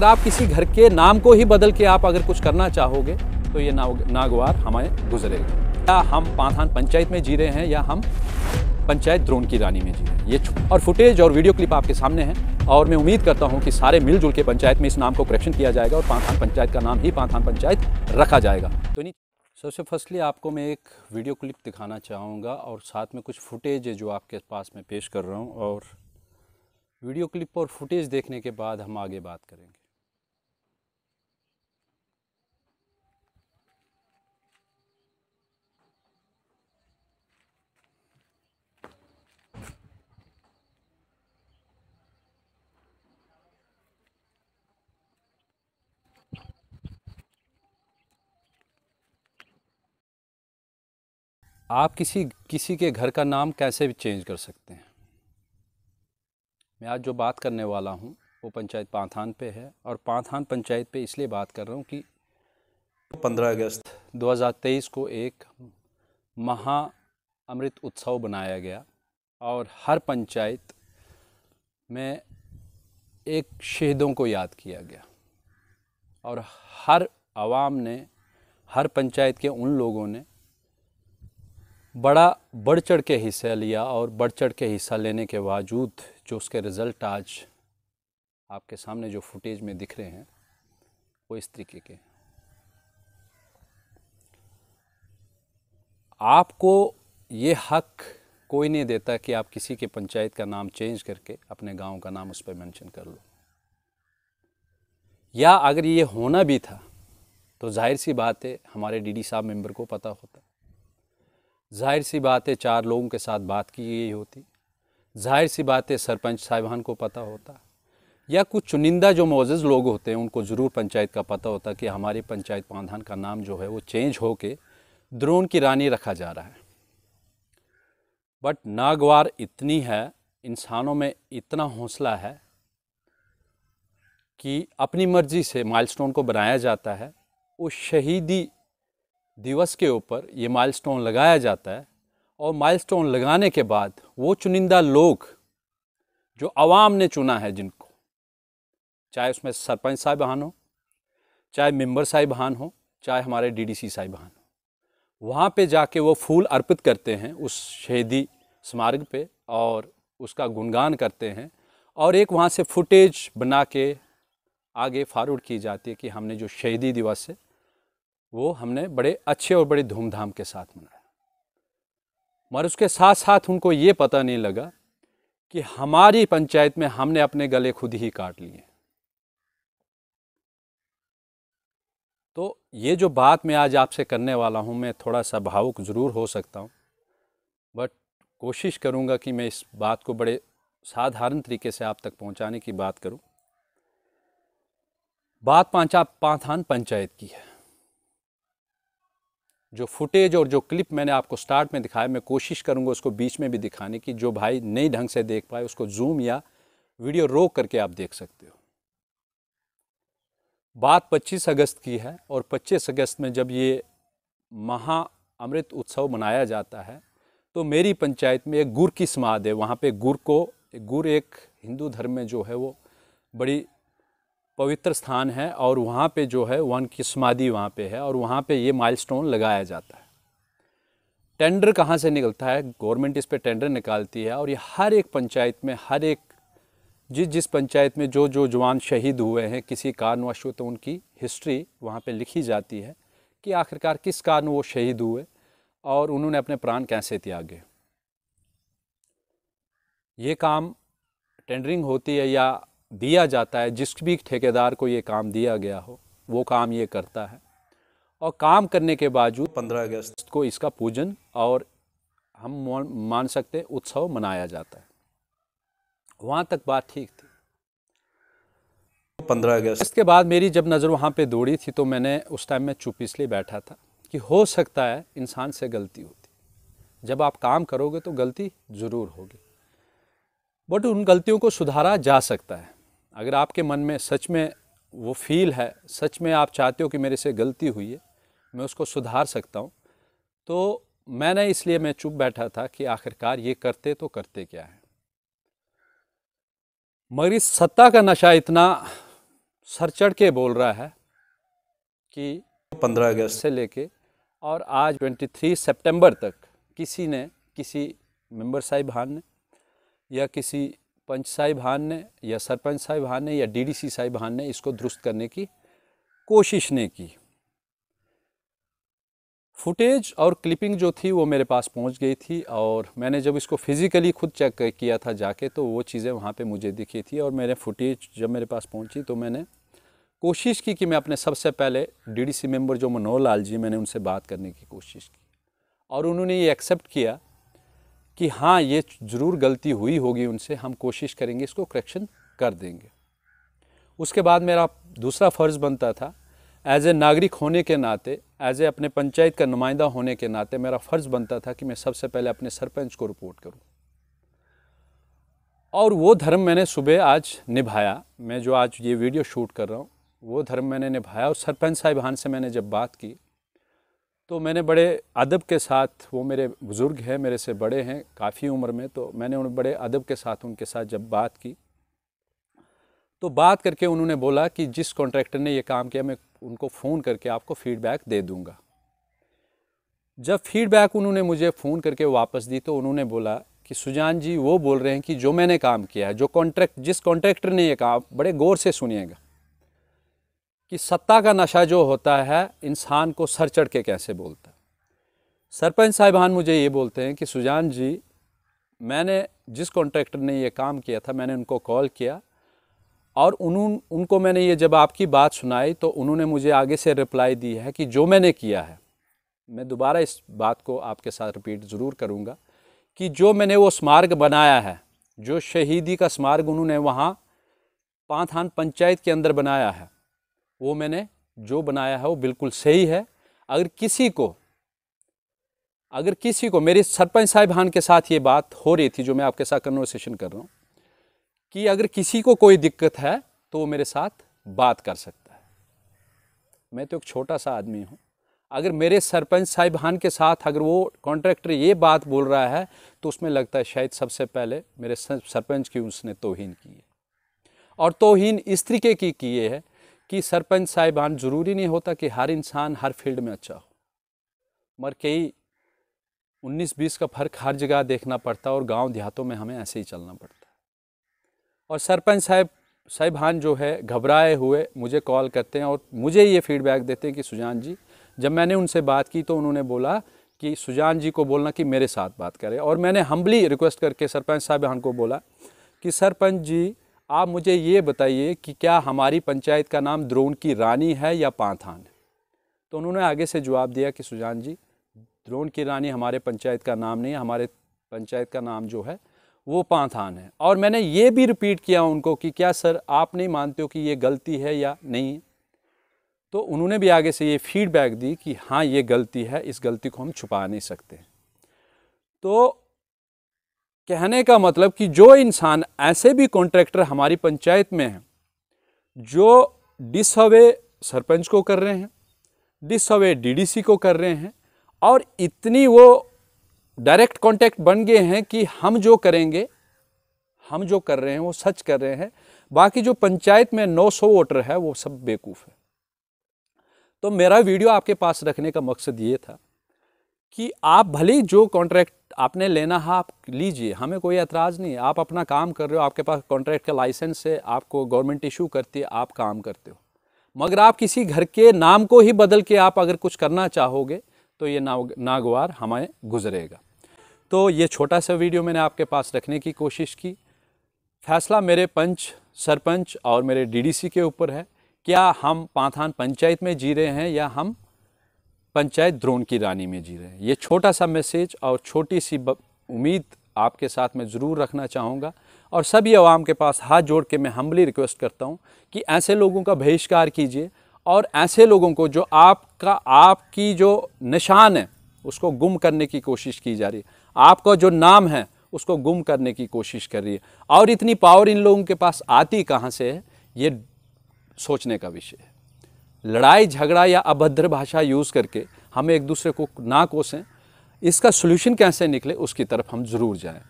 अगर आप किसी घर के नाम को ही बदल के आप अगर कुछ करना चाहोगे तो ये नागवार हमें गुजरेगा या हम पाथान पंचायत में जी रहे हैं या हम पंचायत द्रोन की रानी में जी रहे हैं ये और फुटेज और वीडियो क्लिप आपके सामने है और मैं उम्मीद करता हूँ कि सारे मिलजुल के पंचायत में इस नाम को करेक्शन किया जाएगा और पाथान पंचायत का नाम ही पाथान पंचायत रखा जाएगा तो नहीं सबसे फर्स्टली आपको मैं एक वीडियो क्लिप दिखाना चाहूँगा और साथ में कुछ फुटेज है जो आपके पास मैं पेश कर रहा हूँ और वीडियो क्लिप और फुटेज देखने के बाद हम आगे बात करेंगे आप किसी किसी के घर का नाम कैसे भी चेंज कर सकते हैं मैं आज जो बात करने वाला हूँ वो पंचायत पाथान पे है और पाथान पंचायत पे इसलिए बात कर रहा हूँ कि 15 अगस्त 2023 को एक महा अमृत उत्सव बनाया गया और हर पंचायत में एक शहीदों को याद किया गया और हर आवाम ने हर पंचायत के उन लोगों ने बड़ा बढ़ चढ़ के हिस्सा लिया और बढ़ चढ़ के हिस्सा लेने के बावजूद जो उसके रिज़ल्ट आज आपके सामने जो फुटेज में दिख रहे हैं वो इस तरीके के आपको ये हक कोई नहीं देता कि आप किसी के पंचायत का नाम चेंज करके अपने गांव का नाम उस पर मेंशन कर लो या अगर ये होना भी था तो जाहिर सी बात है हमारे डीडी साहब मेंबर को पता होता जाहिर सी बात है चार लोगों के साथ बात की गई होती जाहिर सी बात है सरपंच साहिबान को पता होता या कुछ चुनिंदा जो मोज़ लोग होते हैं उनको ज़रूर पंचायत का पता होता कि हमारी पंचायत प्रधान का नाम जो है वो चेंज हो के द्रोण की रानी रखा जा रहा है बट नागवार इतनी है इंसानों में इतना हौसला है कि अपनी मर्ज़ी से माइलस्टोन को बनाया जाता है वो शहीदी दिवस के ऊपर ये माइलस्टोन लगाया जाता है और माइलस्टोन लगाने के बाद वो चुनिंदा लोग जो आवाम ने चुना है जिनको चाहे उसमें सरपंच साहिबान हो चाहे मेंबर साहिबान हो चाहे हमारे डीडीसी साहिबहान हो वहाँ पे जाके वो फूल अर्पित करते हैं उस शहीदी स्मारक पे और उसका गुणगान करते हैं और एक वहाँ से फुटेज बना के आगे फारवर्ड की जाती है कि हमने जो शहीदी दिवस है वो हमने बड़े अच्छे और बड़े धूमधाम के साथ मनाया मगर उसके साथ साथ उनको ये पता नहीं लगा कि हमारी पंचायत में हमने अपने गले खुद ही काट लिए तो ये जो बात मैं आज आपसे करने वाला हूँ मैं थोड़ा सा भावुक ज़रूर हो सकता हूँ बट कोशिश करूँगा कि मैं इस बात को बड़े साधारण तरीके से आप तक पहुँचाने की बात करूँ बात पांचा पाथान पंचायत की है जो फुटेज और जो क्लिप मैंने आपको स्टार्ट में दिखाया मैं कोशिश करूँगा उसको बीच में भी दिखाने की जो भाई नई ढंग से देख पाए उसको जूम या वीडियो रोक करके आप देख सकते हो बात 25 अगस्त की है और 25 अगस्त में जब ये महा अमृत उत्सव मनाया जाता है तो मेरी पंचायत में एक गुर की समाध है वहाँ पर गुर को गुर एक हिंदू धर्म में जो है वो बड़ी पवित्र स्थान है और वहाँ पे जो है वन की समाधि वहाँ पे है और वहाँ पे ये माइलस्टोन लगाया जाता है टेंडर कहाँ से निकलता है गवर्नमेंट इस पर टेंडर निकालती है और ये हर एक पंचायत में हर एक जिस जिस पंचायत में जो जो जवान शहीद हुए हैं किसी कारणवश तो उनकी हिस्ट्री वहाँ पे लिखी जाती है कि आखिरकार किस कारण वो शहीद हुए और उन्होंने अपने प्राण कैसे त्यागे ये काम टेंडरिंग होती है या दिया जाता है जिस भी ठेकेदार को ये काम दिया गया हो वो काम ये करता है और काम करने के बावजूद पंद्रह अगस्त को इसका पूजन और हम मान सकते हैं उत्सव मनाया जाता है वहाँ तक बात ठीक थी पंद्रह अगस्त इसके बाद मेरी जब नज़र वहाँ पे दौड़ी थी तो मैंने उस टाइम में चुप इसलिए बैठा था कि हो सकता है इंसान से गलती होती जब आप काम करोगे तो गलती ज़रूर होगी बट उन गलतियों को सुधारा जा सकता है अगर आपके मन में सच में वो फील है सच में आप चाहते हो कि मेरे से गलती हुई है मैं उसको सुधार सकता हूँ तो मैंने इसलिए मैं चुप बैठा था कि आखिरकार ये करते तो करते क्या है मगर इस सत्ता का नशा इतना सर चढ़ के बोल रहा है कि 15 अगस्त से लेके और आज 23 सितंबर तक किसी ने किसी मेंबर साहिबान ने या किसी पंच साहिबान ने या सरपंच साहिबान ने या डीडीसी साहिबान ने इसको दुरुस्त करने की कोशिश ने की फुटेज और क्लिपिंग जो थी वो मेरे पास पहुंच गई थी और मैंने जब इसको फिज़िकली खुद चेक किया था जाके तो वो चीज़ें वहाँ पे मुझे दिखी थी और मेरे फुटेज जब मेरे पास पहुँची तो मैंने कोशिश की कि मैं अपने सबसे पहले डी डी जो मनोहर लाल जी मैंने उनसे बात करने की कोशिश की और उन्होंने ये एक्सेप्ट किया कि हाँ ये ज़रूर गलती हुई होगी उनसे हम कोशिश करेंगे इसको करेक्शन कर देंगे उसके बाद मेरा दूसरा फ़र्ज़ बनता था एज ए नागरिक होने के नाते एज ए अपने पंचायत का नुमाइंदा होने के नाते मेरा फ़र्ज़ बनता था कि मैं सबसे पहले अपने सरपंच को रिपोर्ट करूँ और वो धर्म मैंने सुबह आज निभाया मैं जो आज ये वीडियो शूट कर रहा हूँ वो धर्म मैंने निभाया और सरपंच साहिबान से मैंने जब बात की तो मैंने बड़े अदब के साथ वो मेरे बुज़ुर्ग हैं मेरे से बड़े हैं काफ़ी उम्र में तो मैंने उन बड़े अदब के साथ उनके साथ जब बात की तो बात करके उन्होंने बोला कि जिस कॉन्ट्रैक्टर ने ये काम किया मैं उनको फ़ोन करके आपको फ़ीडबैक दे दूँगा जब फीडबैक उन्होंने मुझे फ़ोन करके वापस दी तो उन्होंने बोला कि सुजान जी वो बोल रहे हैं कि जो मैंने काम किया है जो कॉन्ट्रैक्ट जिस कॉन्ट्रैक्टर ने ये काम बड़े गौर से सुनिएगा कि सत्ता का नशा जो होता है इंसान को सर चढ़ के कैसे बोलता है सरपंच साहिबान मुझे ये बोलते हैं कि सुजान जी मैंने जिस कॉन्ट्रैक्टर ने ये काम किया था मैंने उनको कॉल किया और उन्होंने उनको मैंने ये जब आपकी बात सुनाई तो उन्होंने मुझे आगे से रिप्लाई दी है कि जो मैंने किया है मैं दोबारा इस बात को आपके साथ रिपीट ज़रूर करूँगा कि जो मैंने वो स्मारक बनाया है जो शहीदी का स्मारक उन्होंने वहाँ पांथान पंचायत के अंदर बनाया है वो मैंने जो बनाया है वो बिल्कुल सही है अगर किसी को अगर किसी को मेरे सरपंच साहिबान के साथ ये बात हो रही थी जो मैं आपके साथ कन्वर्सेशन कर रहा हूँ कि अगर किसी को कोई दिक्कत है तो वो मेरे साथ बात कर सकता है मैं तो एक छोटा सा आदमी हूँ अगर मेरे सरपंच साहिबान के साथ अगर वो कॉन्ट्रैक्टर ये बात बोल रहा है तो उसमें लगता है शायद सबसे पहले मेरे सरपंच की उसने तोहन की है और तोहन इस तरीके की किए है कि सरपंच साहिबान ज़रूरी नहीं होता कि हर इंसान हर फील्ड में अच्छा हो मगर कई उन्नीस बीस का फ़र्क हर जगह देखना पड़ता है और गांव देहातों में हमें ऐसे ही चलना पड़ता है और सरपंच साहब साहिबान जो है घबराए हुए मुझे कॉल करते हैं और मुझे ये फीडबैक देते हैं कि सुजान जी जब मैंने उनसे बात की तो उन्होंने बोला कि सुजान जी को बोलना कि मेरे साथ बात करें और मैंने हम्बली रिक्वेस्ट करके सरपंच साहबान को बोला कि सरपंच जी आप मुझे ये बताइए कि क्या हमारी पंचायत का नाम द्रोण की रानी है या पांथान है तो उन्होंने आगे से जवाब दिया कि सुजान जी द्रोण की रानी हमारे पंचायत का नाम नहीं है हमारे पंचायत का नाम जो है वो पांथान है और मैंने ये भी रिपीट किया उनको कि क्या सर आप नहीं मानते हो कि ये गलती है या नहीं है तो उन्होंने भी आगे से ये फीडबैक दी कि हाँ ये गलती है इस गलती को हम छुपा नहीं सकते तो कहने का मतलब कि जो इंसान ऐसे भी कॉन्ट्रैक्टर हमारी पंचायत में हैं जो डिसहवे सरपंच को कर रहे हैं डिसहवे डीडीसी को कर रहे हैं और इतनी वो डायरेक्ट कॉन्टैक्ट बन गए हैं कि हम जो करेंगे हम जो कर रहे हैं वो सच कर रहे हैं बाकी जो पंचायत में 900 वोटर है वो सब बेवकूफ़ है तो मेरा वीडियो आपके पास रखने का मकसद ये था कि आप भले जो कॉन्ट्रैक्ट आपने लेना है हाँ, आप लीजिए हमें कोई एतराज़ नहीं आप अपना काम कर रहे हो आपके पास कॉन्ट्रैक्ट का लाइसेंस है आपको गवर्नमेंट इशू करती है आप काम करते हो मगर आप किसी घर के नाम को ही बदल के आप अगर कुछ करना चाहोगे तो ये ना नागवार हमें गुजरेगा तो ये छोटा सा वीडियो मैंने आपके पास रखने की कोशिश की फैसला मेरे पंच सरपंच और मेरे डीडीसी के ऊपर है क्या हम पाथान पंचायत में जी रहे हैं या हम पंचायत द्रोण की रानी में जी रहे हैं ये छोटा सा मैसेज और छोटी सी उम्मीद आपके साथ मैं ज़रूर रखना चाहूँगा और सभी आवाम के पास हाथ जोड़ के मैं हम्बली रिक्वेस्ट करता हूँ कि ऐसे लोगों का बहिष्कार कीजिए और ऐसे लोगों को जो आपका आपकी जो निशान है उसको गुम करने की कोशिश की जा रही है आपका जो नाम है उसको गुम करने की कोशिश कर रही है और इतनी पावर इन लोगों के पास आती कहाँ से है ये सोचने का विषय है लड़ाई झगड़ा या अभद्र भाषा यूज़ करके हम एक दूसरे को ना कोसें इसका सोल्यूशन कैसे निकले उसकी तरफ हम ज़रूर जाएं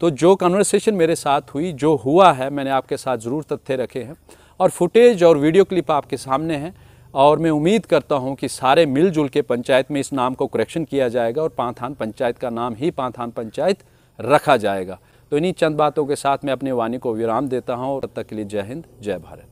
तो जो कन्वर्सेशन मेरे साथ हुई जो हुआ है मैंने आपके साथ ज़रूर तथ्य रखे हैं और फुटेज और वीडियो क्लिप आपके सामने हैं और मैं उम्मीद करता हूं कि सारे मिलजुल के पंचायत में इस नाम को करेक्शन किया जाएगा और पांथान पंचायत का नाम ही पांथान पंचायत रखा जाएगा तो इन्हीं चंद बातों के साथ मैं अपनी वाणी को विराम देता हूं और तब तक के लिए जय हिंद जय भारत